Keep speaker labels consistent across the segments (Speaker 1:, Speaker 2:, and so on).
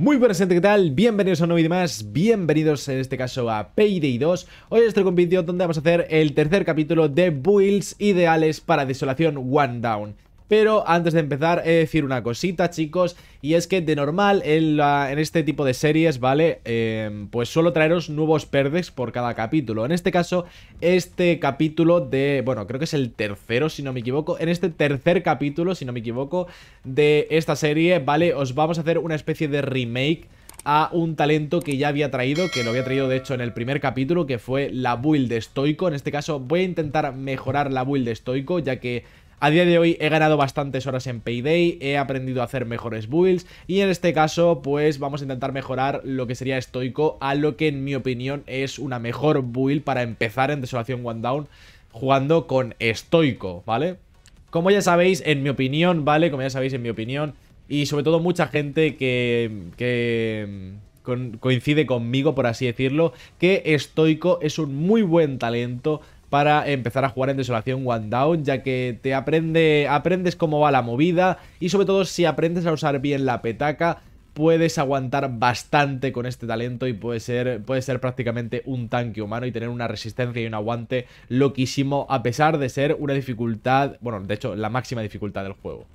Speaker 1: Muy buenas gente, ¿qué tal? Bienvenidos a un nuevo vídeo más, bienvenidos en este caso a Payday 2 Hoy os traigo un vídeo donde vamos a hacer el tercer capítulo de Builds Ideales para Desolación One Down pero antes de empezar, he de decir una cosita, chicos, y es que de normal en, este tipo de series, ¿vale? Em, pues solo traeros nuevos perdex por cada capítulo. En este caso, este capítulo de... Bueno, creo que es el tercero, si no me equivoco. En este tercer capítulo, si no me equivoco, de esta serie, ¿vale? Os vamos a hacer una especie de remake a un talento que ya había traído, que lo había traído de hecho en el primer capítulo, que fue la build de estoico. En este caso voy a intentar mejorar la build de estoico, ya que a día de hoy he ganado bastantes horas en Payday, he aprendido a hacer mejores builds y en este caso pues vamos a intentar mejorar lo que sería estoico a lo que en mi opinión es una mejor build para empezar en Desolación One Down jugando con estoico, ¿vale? Como ya sabéis, en mi opinión, ¿vale? Como ya sabéis, en mi opinión y sobre todo mucha gente que... que coincide conmigo, por así decirlo, que estoico es un muy buen talento para empezar a jugar en Desolación One Down, ya que te aprende, aprendes cómo va la movida y sobre todo si aprendes a usar bien la petaca, puedes aguantar bastante con este talento y puede ser, puede ser prácticamente un tanque humano y tener una resistencia y un aguante loquísimo a pesar de ser una dificultad, bueno, de hecho la máxima dificultad del juego.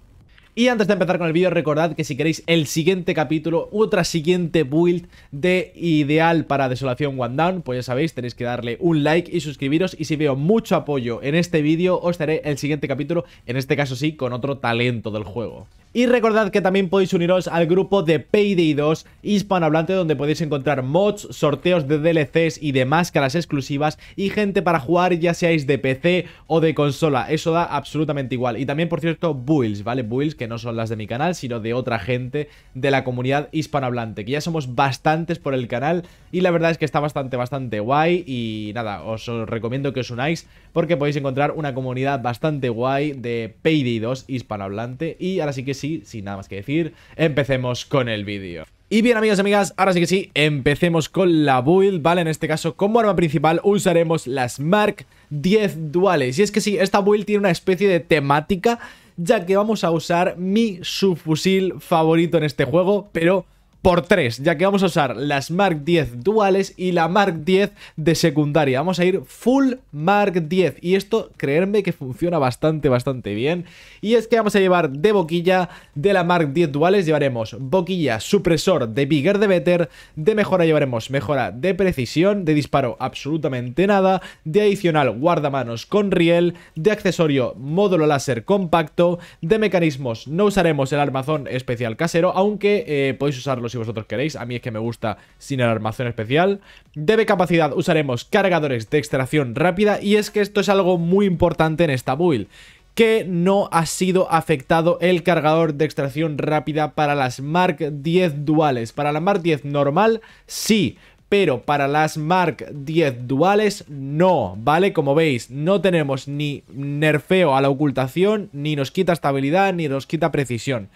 Speaker 1: Y antes de empezar con el vídeo, recordad que si queréis el siguiente capítulo, otra siguiente build de ideal para Desolación One Down, pues ya sabéis, tenéis que darle un like y suscribiros. Y si veo mucho apoyo en este vídeo, os daré el siguiente capítulo, en este caso sí, con otro talento del juego. Y recordad que también podéis uniros al grupo de Payday 2 hispanohablante donde podéis encontrar mods, sorteos de DLCs y de máscaras exclusivas y gente para jugar ya seáis de PC o de consola, eso da absolutamente igual. Y también por cierto builds, ¿vale? Builds que no son las de mi canal sino de otra gente de la comunidad hispanohablante, que ya somos bastantes por el canal y la verdad es que está bastante, bastante guay y nada, os recomiendo que os unáis porque podéis encontrar una comunidad bastante guay de Payday 2 hispanohablante. Y ahora sí que sí, sin nada más que decir, empecemos con el vídeo. Y bien amigos y amigas, ahora sí que sí, empecemos con la build, ¿vale? En este caso como arma principal usaremos las Mark 10 duales Y es que sí, esta build tiene una especie de temática ya que vamos a usar mi subfusil favorito en este juego, pero por 3, ya que vamos a usar las Mark 10 duales y la Mark 10 de secundaria. Vamos a ir full Mark 10 y esto, creerme que funciona bastante, bastante bien. Y es que vamos a llevar de boquilla de la Mark 10 duales, llevaremos boquilla supresor de Bigger de Better, de mejora llevaremos mejora de precisión, de disparo absolutamente nada, de adicional guardamanos con riel, de accesorio módulo láser compacto, de mecanismos no usaremos el armazón especial casero, aunque eh, podéis usarlos si vosotros queréis. A mí es que me gusta sin el armazón especial. Debe capacidad usaremos cargadores de extracción rápida y es que esto es algo muy importante en esta build que no ha sido afectado el cargador de extracción rápida para las Mark 10 duales. Para la Mark 10 normal, sí, pero para las Mark 10 duales no, ¿vale? Como veis, no tenemos ni nerfeo a la ocultación, ni nos quita estabilidad, ni nos quita precisión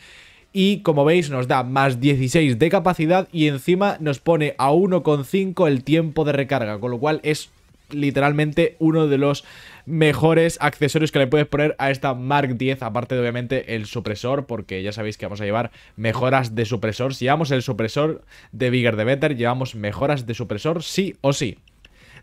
Speaker 1: y como veis nos da más 16 de capacidad y encima nos pone a 1,5 el tiempo de recarga, con lo cual es literalmente uno de los mejores accesorios que le puedes poner a esta Mark 10, aparte de obviamente el supresor, porque ya sabéis que vamos a llevar mejoras de supresor, si llevamos el supresor de Bigger the Better, llevamos mejoras de supresor sí o sí.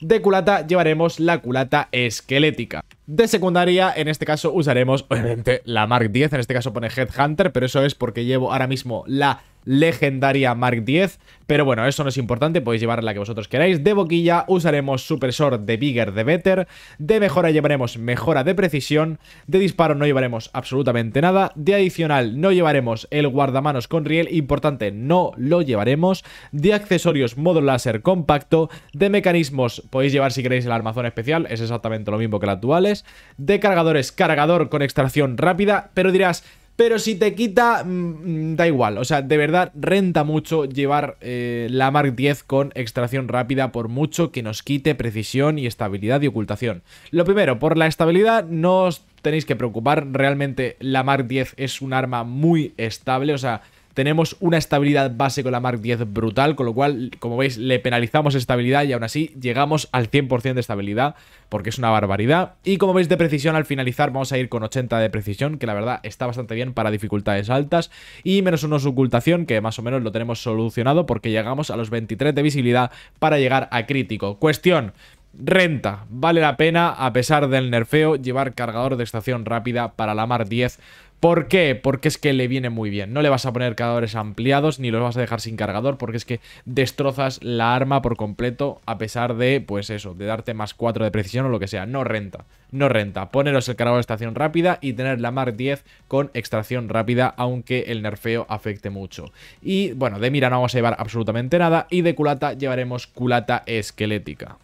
Speaker 1: De culata llevaremos la culata esquelética. De secundaria, en este caso, usaremos obviamente la Mark 10. En este caso pone Headhunter, pero eso es porque llevo ahora mismo la legendaria Mark 10 Pero bueno, eso no es importante, podéis llevar la que vosotros queráis. De boquilla usaremos supresor de Bigger de Better. De mejora llevaremos Mejora de Precisión. De disparo no llevaremos absolutamente nada. De adicional no llevaremos el guardamanos con riel, importante, no lo llevaremos. De accesorios modo láser compacto. De mecanismos podéis llevar si queréis el armazón especial, es exactamente lo mismo que el actuales. De cargadores cargador con extracción rápida, pero dirás... Pero si te quita, mm, mm, da igual. O sea, de verdad renta mucho llevar eh, la Mark 10 con extracción rápida por mucho que nos quite precisión y estabilidad y ocultación. Lo primero, por la estabilidad no os tenéis que preocupar. Realmente la Mark 10 es un arma muy estable. O sea, tenemos una estabilidad base con la Mark 10 brutal, con lo cual, como veis, le penalizamos estabilidad y aún así llegamos al 100% de estabilidad, porque es una barbaridad. Y como veis de precisión, al finalizar vamos a ir con 80 de precisión, que la verdad está bastante bien para dificultades altas, y menos unos ocultación, que más o menos lo tenemos solucionado porque llegamos a los 23 de visibilidad para llegar a crítico. Cuestión, renta. Vale la pena, a pesar del nerfeo, llevar cargador de estación rápida para la Mark 10 ¿Por qué? Porque es que le viene muy bien. No le vas a poner cargadores ampliados ni los vas a dejar sin cargador porque es que destrozas la arma por completo a pesar de, pues eso, de darte más 4 de precisión o lo que sea. No renta, no renta. Poneros el cargador de estación rápida y tener la Mark 10 con extracción rápida aunque el nerfeo afecte mucho. Y bueno, de mira no vamos a llevar absolutamente nada y de culata llevaremos culata esquelética.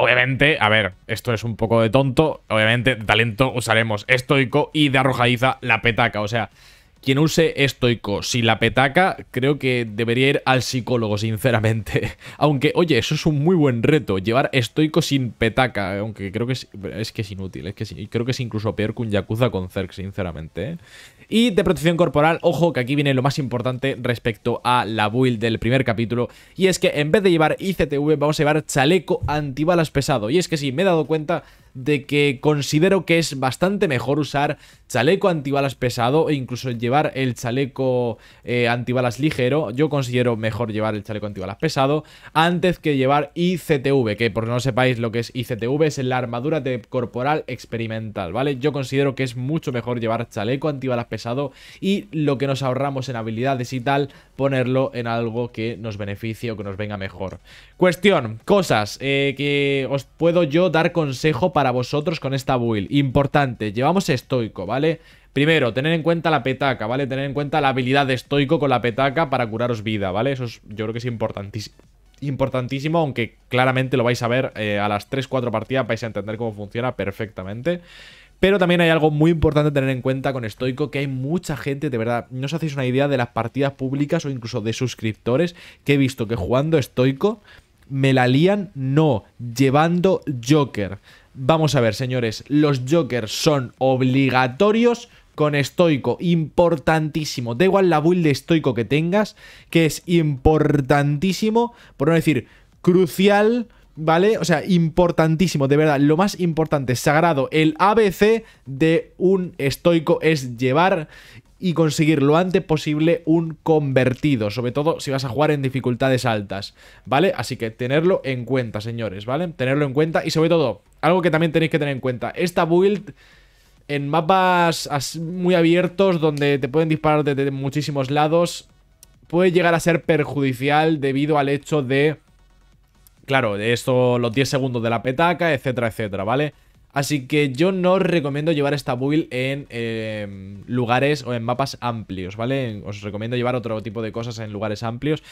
Speaker 1: Obviamente, a ver, esto es un poco de tonto. Obviamente, de talento usaremos estoico y de arrojadiza la petaca. O sea, quien use estoico sin la petaca, creo que debería ir al psicólogo, sinceramente. Aunque, oye, eso es un muy buen reto, llevar estoico sin petaca. Aunque creo que es, que es inútil, es que creo que es incluso peor que un Yakuza con Zerg, sinceramente. ¿eh? Y de protección corporal, ojo que aquí viene lo más importante respecto a la build del primer capítulo. Y es que en vez de llevar ICTV vamos a llevar chaleco antibalas pesado. Y es que sí, me he dado cuenta de que considero que es bastante mejor usar chaleco antibalas pesado e incluso llevar el chaleco eh, antibalas ligero. Yo considero mejor llevar el chaleco antibalas pesado antes que llevar ICTV, que por no sepáis lo que es ICTV, es la armadura de corporal experimental, ¿vale? Yo considero que es mucho mejor llevar chaleco antibalas pesado y lo que nos ahorramos en habilidades y tal, ponerlo en algo que nos beneficie o que nos venga mejor. Cuestión, cosas eh, que os puedo yo dar consejo para para vosotros con esta build. Importante, llevamos estoico, ¿vale? Primero, tener en cuenta la petaca, ¿vale? Tener en cuenta la habilidad de estoico con la petaca para curaros vida, ¿vale? Eso yo creo que es importantísimo. aunque claramente lo vais a ver eh, a las 3-4 partidas, vais a entender cómo funciona perfectamente. Pero también hay algo muy importante tener en cuenta con Estoico, que hay mucha gente, de verdad, no os hacéis una idea de las partidas públicas o incluso de suscriptores que he visto que jugando Estoico me la lían no, llevando Joker. Vamos a ver, señores, los Jokers son obligatorios con estoico, importantísimo. Da igual la build de estoico que tengas, que es importantísimo, por no decir crucial, ¿vale? O sea, importantísimo, de verdad, lo más importante, sagrado, el ABC de un estoico es llevar y conseguir lo antes posible un convertido, sobre todo si vas a jugar en dificultades altas, ¿vale? Así que tenerlo en cuenta, señores, ¿vale? Tenerlo en cuenta y sobre todo, algo que también tenéis que tener en cuenta, esta build en mapas muy abiertos donde te pueden disparar desde muchísimos lados puede llegar a ser perjudicial debido al hecho de... Claro, de esto, los 10 segundos de la petaca, etcétera, etcétera, ¿vale? vale Así que yo no os recomiendo llevar esta build en em, lugares o en mapas amplios, ¿vale? Os recomiendo llevar otro tipo de cosas en lugares amplios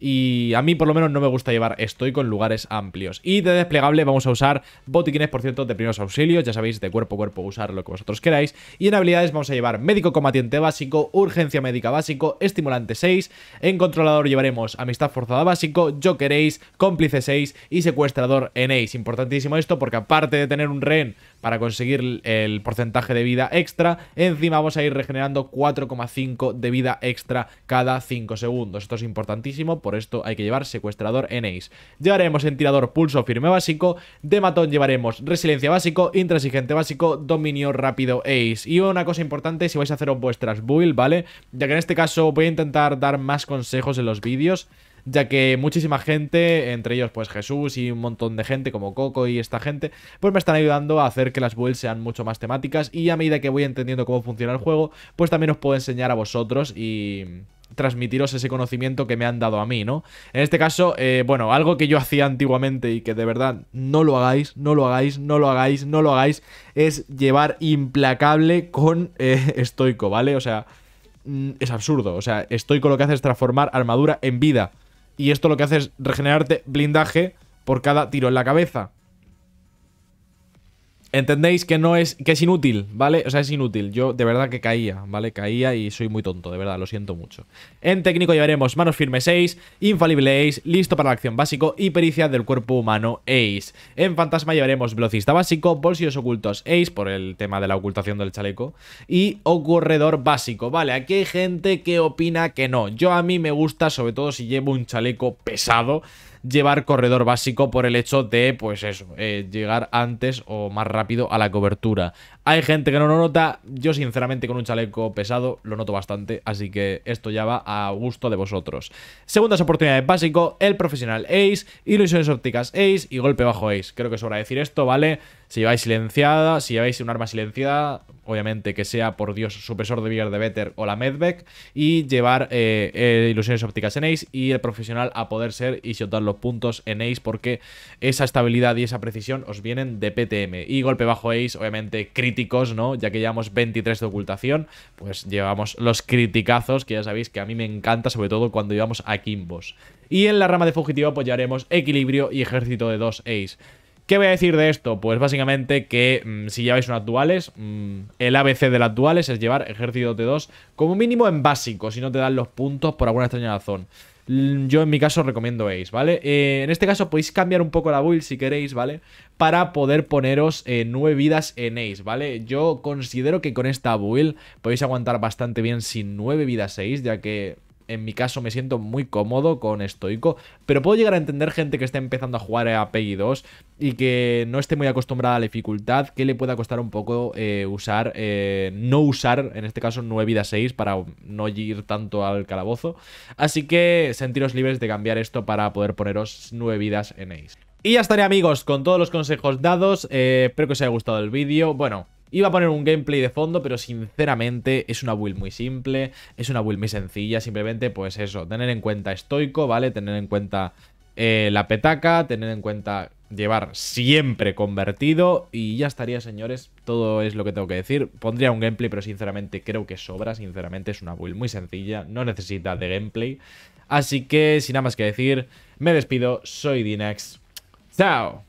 Speaker 1: y a mí por lo menos no me gusta llevar Estoy con lugares amplios. Y de desplegable vamos a usar botiquines, por cierto, de primeros auxilios, ya sabéis, de cuerpo a cuerpo usar lo que vosotros queráis. Y en habilidades vamos a llevar médico combatiente básico, urgencia médica básico, estimulante 6, en controlador llevaremos amistad forzada básico, yo queréis, cómplice 6 y secuestrador en ace. Importantísimo esto porque aparte de tener un rey para conseguir el porcentaje de vida extra. Encima vamos a ir regenerando 4,5 de vida extra cada 5 segundos. Esto es importantísimo, por esto hay que llevar secuestrador en ace. Llevaremos en tirador pulso firme básico, de matón llevaremos resiliencia básico, intransigente básico, dominio rápido ace. Y una cosa importante si vais a hacer vuestras build, ¿vale? Ya que en este caso voy a intentar dar más consejos en los vídeos ya que muchísima gente, entre ellos pues Jesús y un montón de gente como Coco y esta gente, pues me están ayudando a hacer que las builds sean mucho más temáticas y a medida que voy entendiendo cómo funciona el juego, pues también os puedo enseñar a vosotros y transmitiros ese conocimiento que me han dado a mí, ¿no? En este caso, eh, bueno, algo que yo hacía antiguamente y que de verdad no lo hagáis, no lo hagáis, no lo hagáis, no lo hagáis, es llevar implacable con eh, estoico, ¿vale? O sea, mm, es absurdo, o sea, estoico lo que hace es transformar armadura en vida y esto lo que hace es regenerarte blindaje por cada tiro en la cabeza. Entendéis que no es, que es inútil, ¿vale? O sea, es inútil. Yo de verdad que caía, ¿vale? Caía y soy muy tonto, de verdad, lo siento mucho. En técnico llevaremos manos firmes 6, infalible ace, listo para la acción básico y pericia del cuerpo humano ace. En fantasma llevaremos velocista básico, bolsillos ocultos ace, por el tema de la ocultación del chaleco, y ocurredor básico, ¿vale? Aquí hay gente que opina que no. Yo a mí me gusta, sobre todo si llevo un chaleco pesado, llevar corredor básico por el hecho de, pues eso, eh, llegar antes o más rápido a la cobertura. Hay gente que no lo nota, yo sinceramente con un chaleco pesado lo noto bastante, así que esto ya va a gusto de vosotros. Segundas oportunidades básico, el profesional Ace, ilusiones ópticas Ace y golpe bajo Ace. Creo que sobra decir esto, ¿vale? Si lleváis silenciada, si lleváis un arma silenciada, obviamente que sea, por Dios, supresor de vigor de Better o la Medbeck. Y llevar eh, eh, ilusiones ópticas en Ace y el profesional a poder ser y shotar los puntos en Ace porque esa estabilidad y esa precisión os vienen de PTM. Y golpe bajo Ace, obviamente críticos, ¿no? Ya que llevamos 23 de ocultación, pues llevamos los criticazos que ya sabéis que a mí me encanta, sobre todo cuando llevamos a Kimbos. Y en la rama de fugitiva pues apoyaremos equilibrio y ejército de 2 Ace. ¿Qué voy a decir de esto? Pues básicamente que mm, si lleváis un actuales, mm, el ABC del duales es llevar ejército T2 como mínimo en básico, si no te dan los puntos por alguna extraña razón. Mm, yo en mi caso recomiendo Ace, ¿vale? Eh, en este caso podéis cambiar un poco la build si queréis, ¿vale? Para poder poneros eh, 9 vidas en Ace, ¿vale? Yo considero que con esta build podéis aguantar bastante bien sin 9 vidas 6, ya que en mi caso me siento muy cómodo con estoico, pero puedo llegar a entender gente que está empezando a jugar a PEGI 2 y que no esté muy acostumbrada a la dificultad, que le pueda costar un poco eh, usar, eh, no usar, en este caso 9 vidas 6 para no ir tanto al calabozo. Así que sentiros libres de cambiar esto para poder poneros 9 vidas en Ace. Y ya estaré amigos con todos los consejos dados, eh, espero que os haya gustado el vídeo, bueno, Iba a poner un gameplay de fondo, pero sinceramente es una build muy simple, es una build muy sencilla, simplemente pues eso, tener en cuenta estoico, ¿vale? Tener en cuenta eh, la petaca, tener en cuenta llevar siempre convertido y ya estaría, señores, todo es lo que tengo que decir. Pondría un gameplay, pero sinceramente creo que sobra, sinceramente es una build muy sencilla, no necesita de gameplay. Así que, sin nada más que decir, me despido, soy Dinex. ¡Chao!